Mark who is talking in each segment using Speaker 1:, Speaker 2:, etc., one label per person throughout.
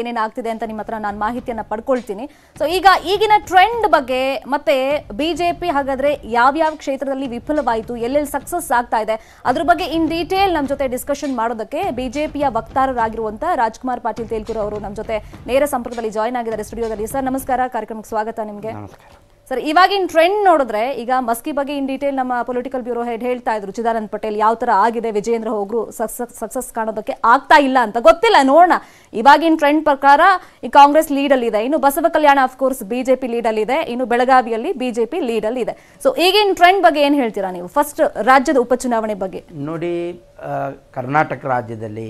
Speaker 1: ಏನೇನಾಗ್ತಿದೆ ಅಂತ ನಿಮ್ಮ ಹತ್ರ ನಾನು ಮಾಹಿತಿಯನ್ನ ಪಡ್ಕೊಳ್ತೀನಿ ಸೊ ಈಗ ಈಗಿನ ಟ್ರೆಂಡ್ ಬಗ್ಗೆ ಮತ್ತೆ ಬಿಜೆಪಿ ಹಾಗಾದ್ರೆ ಯಾವ್ಯಾವ ಕ್ಷೇತ್ರದಲ್ಲಿ ವಿಫಲವಾಯಿತು ಎಲ್ಲೆಲ್ಲಿ ಸಕ್ಸಸ್ ಆಗ್ತಾ ಇದೆ ಅದ್ರ ಬಗ್ಗೆ ಇನ್ ಡೀಟೇಲ್ ನಮ್ಮ ಜೊತೆ ಡಿಸ್ಕಷನ್ ಮಾಡೋದಕ್ಕೆ ಬಿಜೆಪಿಯ ವಕ್ತಾರರಾಗಿರುವಂತ ರಾಜ್ಕುಮಾರ್ ಪಾಟೀಲ್ ತೇಲ್ಕೂರ್ ಅವರು ನಮ್ಮ ಜೊತೆ ನೇರ ಸಂಪರ್ಕದಲ್ಲಿ ಜಾಯ್ನ್ ಆಗಿದ್ದಾರೆ ಸ್ಟುಡಿಯೋದಲ್ಲಿ ಸರ್ ನಮಸ್ಕಾರ ಕಾರ್ಯಕ್ರಮಕ್ಕೆ ಸ್ವಾಗತ ನಿಮಗೆ ಸರ್ ಇವಾಗಿನ ಟ್ರೆಂಡ್ ನೋಡಿದ್ರೆ ಈಗ ಮಸ್ಕಿ ಬಗ್ಗೆ ಇನ್ ಡೀಟೇಲ್ ನಮ್ಮ ಪೊಲಿಟಿಕಲ್ ಬ್ಯೂರೋ ಹೆಡ್ ಹೇಳ್ತಾ ಇದ್ರು ಚಿದಾನಂದ್ ಪಟೇಲ್ ಯಾವ ತರ ಆಗಿದೆ ವಿಜೇಂದ್ರ ಹೋಗ್ರು ಸಕ್ಸಸ್ ಕಾಣೋದಕ್ಕೆ ಆಗ್ತಾ ಇಲ್ಲ ಅಂತ ಗೊತ್ತಿಲ್ಲ ನೋಡೋಣ ಇವಾಗಿನ ಟ್ರೆಂಡ್ ಪ್ರಕಾರ ಈ ಕಾಂಗ್ರೆಸ್ ಲೀಡ್ ಅಲ್ಲಿ ಇದೆ ಇನ್ನು ಬಸವ ಕಲ್ಯಾಣ ಕೋರ್ಸ್ ಬಿಜೆಪಿ ಲೀಡ್ ಅಲ್ಲಿ ಇದೆ ಇನ್ನು ಬೆಳಗಾವಿಯಲ್ಲಿ ಬಿಜೆಪಿ ಲೀಡ್ ಅಲ್ಲಿ ಇದೆ ಸೊ ಈಗಿನ ಟ್ರೆಂಡ್ ಬಗ್ಗೆ ಏನು ಹೇಳ್ತೀರಾ ನೀವು ಫಸ್ಟ್ ರಾಜ್ಯದ ಉಪಚುನಾವಣೆ ಬಗ್ಗೆ ನೋಡಿ
Speaker 2: ಕರ್ನಾಟಕ ರಾಜ್ಯದಲ್ಲಿ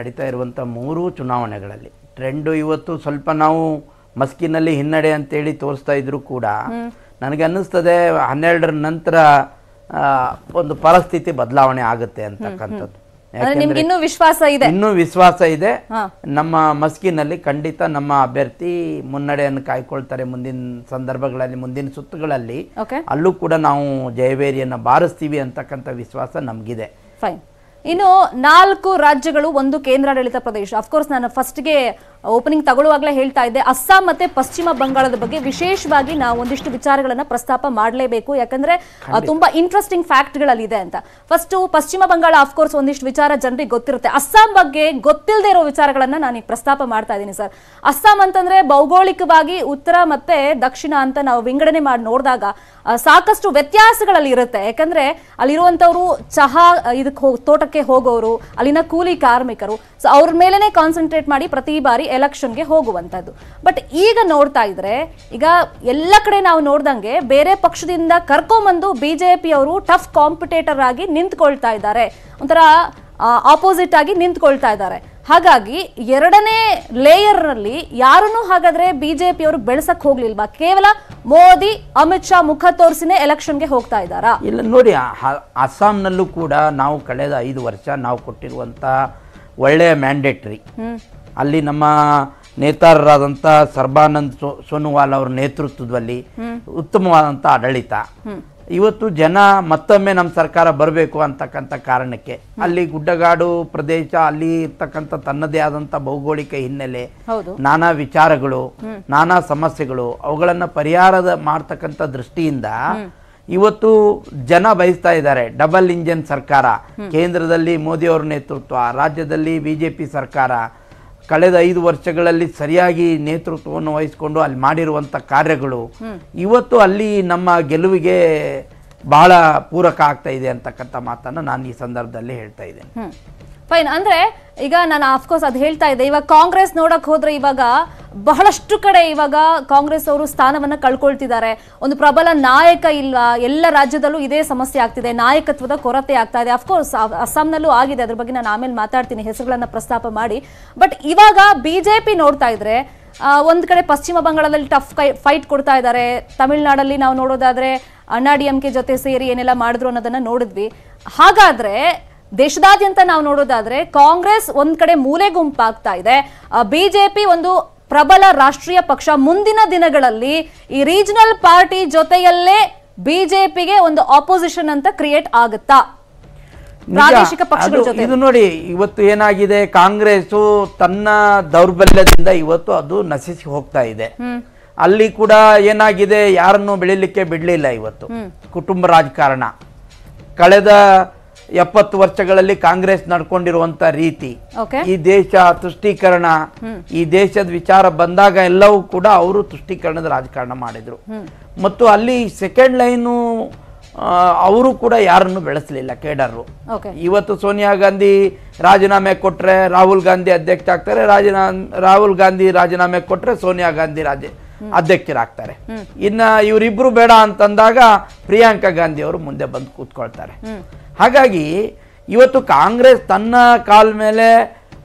Speaker 2: ನಡೀತಾ ಇರುವಂತಹ ಮೂರು ಚುನಾವಣೆಗಳಲ್ಲಿ ಟ್ರೆಂಡು ಇವತ್ತು ಸ್ವಲ್ಪ ನಾವು ಮಸ್ಕಿನಲ್ಲಿ ಹಿನ್ನಡೆ ಅಂತೇಳಿ ತೋರಿಸ್ತಾ ಇದ್ರು ಕೂಡ ನನಗೆ ಅನ್ನಿಸ್ತದೆ ಹನ್ನೆರಡರ ನಂತರ ಒಂದು ಪರಿಸ್ಥಿತಿ ಬದಲಾವಣೆ ಆಗುತ್ತೆ ಅಂತಕ್ಕಂಥದ್ದು ಇನ್ನೂ
Speaker 1: ವಿಶ್ವಾಸ ಇದೆ ಇನ್ನೂ
Speaker 2: ವಿಶ್ವಾಸ ಇದೆ ನಮ್ಮ ಮಸ್ಕಿನಲ್ಲಿ ಖಂಡಿತ ನಮ್ಮ ಅಭ್ಯರ್ಥಿ ಮುನ್ನಡೆಯನ್ನು ಕಾಯ್ಕೊಳ್ತಾರೆ ಮುಂದಿನ ಸಂದರ್ಭಗಳಲ್ಲಿ ಮುಂದಿನ ಸುತ್ತುಗಳಲ್ಲಿ ಅಲ್ಲೂ ಕೂಡ ನಾವು ಜಯವೇರಿಯನ್ನು ಬಾರಿಸ್ತೀವಿ ಅಂತಕ್ಕಂಥ ವಿಶ್ವಾಸ ನಮಗಿದೆ
Speaker 1: ಇನ್ನು ನಾಲ್ಕು ರಾಜ್ಯಗಳು ಒಂದು ಕೇಂದ್ರಾಡಳಿತ ಪ್ರದೇಶ ಅಫ್ಕೋರ್ಸ್ ನಾನು ಫಸ್ಟ್ಗೆ ಓಪನಿಂಗ್ ತಗೊಳ್ಳುವಾಗಲೇ ಹೇಳ್ತಾ ಇದ್ದೆ ಅಸ್ಸಾಂ ಮತ್ತೆ ಪಶ್ಚಿಮ ಬಂಗಾಳದ ಬಗ್ಗೆ ವಿಶೇಷವಾಗಿ ನಾವು ಒಂದಿಷ್ಟು ವಿಚಾರಗಳನ್ನ ಪ್ರಸ್ತಾಪ ಮಾಡಲೇಬೇಕು ಯಾಕಂದ್ರೆ ತುಂಬಾ ಇಂಟ್ರೆಸ್ಟಿಂಗ್ ಫ್ಯಾಕ್ಟ್ ಇದೆ ಅಂತ ಫಸ್ಟ್ ಪಶ್ಚಿಮ ಬಂಗಾಳ ಕೋರ್ಸ್ ಒಂದಿಷ್ಟು ವಿಚಾರ ಜನರಿಗೆ ಗೊತ್ತಿರುತ್ತೆ ಅಸ್ಸಾಂ ಬಗ್ಗೆ ಗೊತ್ತಿಲ್ಲದೆ ಇರೋ ವಿಚಾರಗಳನ್ನ ನಾನು ಈಗ ಪ್ರಸ್ತಾಪ ಮಾಡ್ತಾ ಇದ್ದೀನಿ ಸರ್ ಅಸ್ಸಾಂ ಅಂತಂದ್ರೆ ಭೌಗೋಳಿಕವಾಗಿ ಉತ್ತರ ಮತ್ತೆ ದಕ್ಷಿಣ ಅಂತ ನಾವು ವಿಂಗಡಣೆ ಮಾಡಿ ನೋಡಿದಾಗ ಸಾಕಷ್ಟು ವ್ಯತ್ಯಾಸಗಳಲ್ಲಿ ಇರುತ್ತೆ ಯಾಕಂದ್ರೆ ಅಲ್ಲಿರುವಂತವ್ರು ಚಹಾ ಇದಕ್ಕೆ ತೋಟಕ್ಕೆ ಹೋಗೋರು ಅಲ್ಲಿನ ಕೂಲಿ ಕಾರ್ಮಿಕರು ಸೊ ಅವ್ರ ಮೇಲೆನೆ ಕಾನ್ಸಂಟ್ರೇಟ್ ಮಾಡಿ ಪ್ರತಿ ಬಾರಿ ಎಲೆಕ್ಷನ್ಗೆ ಹೋಗುವಂಥದ್ದು ಬಟ್ ಈಗ ನೋಡ್ತಾ ಇದ್ರೆ ಈಗ ಎಲ್ಲ ಕಡೆ ನಾವು ನೋಡ್ದಂಗೆ ಬೇರೆ ಪಕ್ಷದಿಂದ ಕರ್ಕೊಂಬಂದು ಬಿ ಜೆ ಅವರು ಟಫ್ ಕಾಂಪಿಟೇಟರ್ ಆಗಿ ನಿಂತ್ಕೊಳ್ತಾ ಇದ್ದಾರೆ ಒಂಥರ ಆಪೋಸಿಟ್ ಆಗಿ ನಿಂತ್ಕೊಳ್ತಾ ಇದ್ದಾರೆ ಹಾಗಾಗಿ ಎರಡನೇ ಲೇಯರ್ನಲ್ಲಿ ಯಾರನ್ನೂ ಹಾಗಾದ್ರೆ ಬಿಜೆಪಿ ಅವರು ಬೆಳೆಸಕ್ ಹೋಗ್ಲಿಲ್ವಾ ಕೇವಲ ಮೋದಿ ಅಮಿತ್ ಶಾ ಮುಖ ತೋರಿಸಿನೇ ಎಲೆಕ್ಷನ್ಗೆ ಹೋಗ್ತಾ ಇದ್ದಾರಾ
Speaker 2: ಇಲ್ಲ ನೋಡಿ ಅಸ್ಸಾಂನಲ್ಲೂ ಕೂಡ ನಾವು ಕಳೆದ ಐದು ವರ್ಷ ನಾವು ಕೊಟ್ಟಿರುವಂತಹ ಒಳ್ಳೆಯ ಮ್ಯಾಂಡೇಟ್ರಿ ಅಲ್ಲಿ ನಮ್ಮ ನೇತಾರರಾದಂತಹ ಸರ್ಬಾನಂದ್ ಸೋ ಸೋನುವಾಲ್ ಅವರ ನೇತೃತ್ವದಲ್ಲಿ ಉತ್ತಮವಾದಂಥ ಆಡಳಿತ ಇವತ್ತು ಜನ ಮತ್ತೊಮ್ಮೆ ನಮ್ಮ ಸರ್ಕಾರ ಬರಬೇಕು ಅಂತಕ್ಕಂಥ ಕಾರಣಕ್ಕೆ ಅಲ್ಲಿ ಗುಡ್ಡಗಾಡು ಪ್ರದೇಶ ಅಲ್ಲಿ ಇರ್ತಕ್ಕಂಥ ತನ್ನದೇ ಆದಂಥ ಭೌಗೋಳಿಕ ಹಿನ್ನೆಲೆ ನಾನಾ ವಿಚಾರಗಳು ನಾನಾ ಸಮಸ್ಯೆಗಳು ಅವುಗಳನ್ನು ಪರಿಹಾರದ ಮಾಡ್ತಕ್ಕಂಥ ದೃಷ್ಟಿಯಿಂದ ಇವತ್ತು ಜನ ಬಯಸ್ತಾ ಇದ್ದಾರೆ ಡಬಲ್ ಇಂಜಿನ್ ಸರ್ಕಾರ ಕೇಂದ್ರದಲ್ಲಿ ಮೋದಿ ಅವರ ನೇತೃತ್ವ ರಾಜ್ಯದಲ್ಲಿ ಬಿಜೆಪಿ ಸರ್ಕಾರ ಕಳೆದ ಐದು ವರ್ಷಗಳಲ್ಲಿ ಸರಿಯಾಗಿ ನೇತೃತ್ವವನ್ನು ವಹಿಸಿಕೊಂಡು ಅಲ್ಲಿ ಮಾಡಿರುವಂಥ ಕಾರ್ಯಗಳು ಇವತ್ತು ಅಲ್ಲಿ ನಮ್ಮ ಗೆಲುವಿಗೆ ಬಹಳ ಪೂರಕ ಆಗ್ತಾ ಇದೆ ಅಂತಕ್ಕಂಥ ಮಾತನ್ನ ನಾನು ಈ ಸಂದರ್ಭದಲ್ಲಿ ಹೇಳ್ತಾ ಇದ್ದೇನೆ
Speaker 1: ಫೈನ್ ಅಂದ್ರೆ ಈಗ ನಾನು ಅಫ್ಕೋರ್ಸ್ ಅದ್ ಹೇಳ್ತಾ ಇದ್ದೆ ಇವಾಗ ಕಾಂಗ್ರೆಸ್ ನೋಡಕ್ ಹೋದ್ರೆ ಇವಾಗ ಬಹಳಷ್ಟು ಕಡೆ ಇವಾಗ ಕಾಂಗ್ರೆಸ್ ಅವರು ಸ್ಥಾನವನ್ನ ಕಳ್ಕೊಳ್ತಿದ್ದಾರೆ ಒಂದು ಪ್ರಬಲ ನಾಯಕ ಇಲ್ಲ ಎಲ್ಲ ರಾಜ್ಯದಲ್ಲೂ ಇದೇ ಸಮಸ್ಯೆ ಆಗ್ತಿದೆ ನಾಯಕತ್ವದ ಕೊರತೆ ಆಗ್ತಾ ಇದೆ ಅಫ್ಕೋರ್ಸ್ ಅಸ್ಸಾಂನಲ್ಲೂ ಆಗಿದೆ ಅದ್ರ ಬಗ್ಗೆ ನಾನು ಆಮೇಲೆ ಮಾತಾಡ್ತೀನಿ ಹೆಸರುಗಳನ್ನ ಪ್ರಸ್ತಾಪ ಮಾಡಿ ಬಟ್ ಇವಾಗ ಬಿಜೆಪಿ ನೋಡ್ತಾ ಇದ್ರೆ ಒಂದ್ ಕಡೆ ಪಶ್ಚಿಮ ಬಂಗಾಳದಲ್ಲಿ ಟಫ್ ಫೈಟ್ ಕೊಡ್ತಾ ಇದ್ದಾರೆ ತಮಿಳುನಾಡಲ್ಲಿ ನಾವು ನೋಡೋದಾದ್ರೆ ಅಣ್ಣಾ ಜೊತೆ ಸೇರಿ ಏನೆಲ್ಲ ಮಾಡಿದ್ರು ಅನ್ನೋದನ್ನ ನೋಡಿದ್ವಿ ಹಾಗಾದ್ರೆ ದೇಶದಾದ್ಯಂತ ನಾವು ನೋಡೋದಾದ್ರೆ ಕಾಂಗ್ರೆಸ್ ಒಂದ್ ಕಡೆ ಮೂಲೆ ಗುಂಪಾಗ್ತಾ ಇದೆ ಬಿಜೆಪಿ ಒಂದು ಪ್ರಬಲ ರಾಷ್ಟ್ರೀಯ ಪಕ್ಷ ಮುಂದಿನ ದಿನಗಳಲ್ಲಿ ಈ ರೀಜನಲ್ ಪಾರ್ಟಿ ಜೊತೆಯಲ್ಲೇ ಬಿಜೆಪಿಗೆ ಒಂದು ಆಪೋಸಿಷನ್ ಅಂತ ಕ್ರಿಯೇಟ್ ಆಗುತ್ತಾ ಪ್ರಾದೇಶಿಕ ಪಕ್ಷಗಳ ಜೊತೆ
Speaker 2: ಇದು ನೋಡಿ ಇವತ್ತು ಏನಾಗಿದೆ ಕಾಂಗ್ರೆಸ್ ತನ್ನ ದೌರ್ಬಲ್ಯದಿಂದ ಇವತ್ತು ಅದು ನಶಿಸಿ ಹೋಗ್ತಾ ಇದೆ ಅಲ್ಲಿ ಕೂಡ ಏನಾಗಿದೆ ಯಾರನ್ನು ಬೆಳಿಲಿಕ್ಕೆ ಬಿಡಲಿಲ್ಲ ಇವತ್ತು ಕುಟುಂಬ ರಾಜಕಾರಣ ಕಳೆದ ಎಪ್ಪತ್ತು ವರ್ಷಗಳಲ್ಲಿ ಕಾಂಗ್ರೆಸ್ ನಡ್ಕೊಂಡಿರುವಂತ ರೀತಿ ಈ ದೇಶ ತುಷ್ಟೀಕರಣ ಈ ದೇಶದ ವಿಚಾರ ಬಂದಾಗ ಎಲ್ಲವೂ ಕೂಡ ಅವರು ತುಷ್ಟೀಕರಣದ ರಾಜಕಾರಣ ಮಾಡಿದ್ರು ಮತ್ತು ಅಲ್ಲಿ ಸೆಕೆಂಡ್ ಲೈನು ಅವರು ಕೂಡ ಯಾರನ್ನು ಬೆಳೆಸಲಿಲ್ಲ ಕೇಡರು ಇವತ್ತು ಸೋನಿಯಾ ಗಾಂಧಿ ರಾಜೀನಾಮೆ ಕೊಟ್ರೆ ರಾಹುಲ್ ಗಾಂಧಿ ಅಧ್ಯಕ್ಷ ಆಗ್ತಾರೆ ರಾಜೀನಾ ರಾಹುಲ್ ಗಾಂಧಿ ರಾಜೀನಾಮೆ ಕೊಟ್ರೆ ಸೋನಿಯಾ ಗಾಂಧಿ ರಾಜ ಅಧ್ಯಕ್ಷರಾಗ್ತಾರೆ ಇನ್ನ ಇವರಿಬ್ರು ಬೇಡ ಅಂತಂದಾಗ ಪ್ರಿಯಾಂಕಾ ಗಾಂಧಿ ಅವರು ಮುಂದೆ ಬಂದು ಕೂತ್ಕೊಳ್ತಾರೆ ಹಾಗಾಗಿ ಇವತ್ತು ಕಾಂಗ್ರೆಸ್ ತನ್ನ ಕಾಲ್ ಮೇಲೆ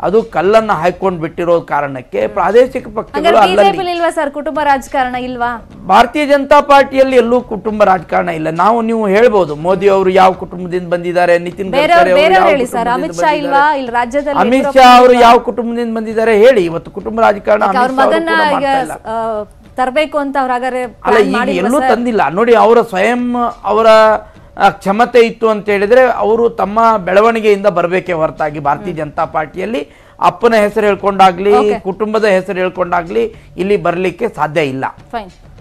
Speaker 2: ಅದು ಕಲ್ಲನ್ನ ಹಾಕೊಂಡು ಬಿಟ್ಟಿರೋ ಕಾರಣಕ್ಕೆ ಪ್ರಾದೇಶಿಕ ಪಕ್ಷಗಳು ಅಲ್ಲ
Speaker 1: ಸರ್ ಕುಟುಂಬ ರಾಜಕಾರಣ ಇಲ್ವಾ
Speaker 2: ಭಾರತೀಯ ಜನತಾ ಪಾರ್ಟಿಯಲ್ಲಿ ಎಲ್ಲೂ ಕುಟುಂಬ ರಾಜಕಾರಣ ಇಲ್ಲ ನಾವು ನೀವು ಹೇಳ್ಬೋದು ಮೋದಿ ಅವರು ಯಾವ ಕುಟುಂಬದಿಂದ ಬಂದಿದ್ದಾರೆ ನಿತಿನ್ ಗಡ್ಕರಿ
Speaker 1: ಅಮಿತ್ ಶಾ ಅವರು ಯಾವ
Speaker 2: ಕುಟುಂಬದಿಂದ ಬಂದಿದ್ದಾರೆ ಹೇಳಿ ಇವತ್ತು ಕುಟುಂಬ ರಾಜಕಾರಣ
Speaker 1: ತರಬೇಕು ಅಂತ ಅವ್ರು ಹಾಗಾದ್ರೆ ಅಲ್ಲ ಈಗ ಎಲ್ಲೂ ತಂದಿಲ್ಲ
Speaker 2: ನೋಡಿ ಅವರ ಸ್ವಯಂ ಅವರ ಕ್ಷಮತೆ ಇತ್ತು ಅಂತ ಹೇಳಿದ್ರೆ ಅವರು ತಮ್ಮ ಬೆಳವಣಿಗೆಯಿಂದ ಬರಬೇಕೇ ಹೊರತಾಗಿ ಭಾರತೀಯ ಜನತಾ ಪಾರ್ಟಿಯಲ್ಲಿ ಅಪ್ಪನ ಹೆಸರು ಹೇಳ್ಕೊಂಡಾಗ್ಲಿ ಕುಟುಂಬದ ಹೆಸರು ಹೇಳ್ಕೊಂಡಾಗ್ಲಿ ಇಲ್ಲಿ ಬರಲಿಕ್ಕೆ ಸಾಧ್ಯ ಇಲ್ಲ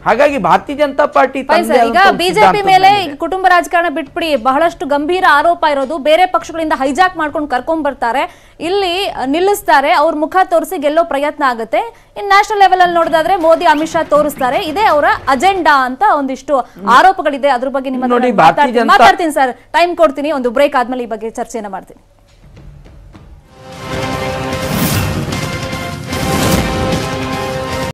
Speaker 2: ಹಾಗಾಗಿ ಭಾರತೀಯ ಜನತಾ ಪಾರ್ಟಿ ಈಗ ಬಿಜೆಪಿ ಮೇಲೆ
Speaker 1: ಕುಟುಂಬ ರಾಜಕಾರಣ ಬಿಟ್ಬಿಡಿ ಬಹಳಷ್ಟು ಗಂಭೀರ ಆರೋಪ ಇರೋದು ಬೇರೆ ಪಕ್ಷಗಳಿಂದ ಹೈಜಾಕ್ ಮಾಡ್ಕೊಂಡು ಕರ್ಕೊಂಡ್ ಬರ್ತಾರೆ ಇಲ್ಲಿ ನಿಲ್ಲಿಸ್ತಾರೆ ಅವ್ರ ಮುಖ ತೋರಿಸಿ ಗೆಲ್ಲೋ ಪ್ರಯತ್ನ ಆಗುತ್ತೆ ಇನ್ ನ್ಯಾಷನಲ್ ಲೆವೆಲ್ ಅಲ್ಲಿ ನೋಡಿದ್ರೆ ಮೋದಿ ಅಮಿತ್ ಶಾ ತೋರಿಸ್ತಾರೆ ಇದೇ ಅವರ ಅಜೆಂಡಾ ಅಂತ ಒಂದಿಷ್ಟು ಆರೋಪಗಳಿದೆ ಅದ್ರ ಬಗ್ಗೆ ನಿಮ್ಮ ಮಾತಾಡ್ತೀನಿ ಸರ್ ಟೈಮ್ ಕೊಡ್ತೀನಿ ಒಂದು ಬ್ರೇಕ್ ಆದ್ಮೇಲೆ ಈ ಬಗ್ಗೆ ಚರ್ಚೆನ ಮಾಡ್ತೀನಿ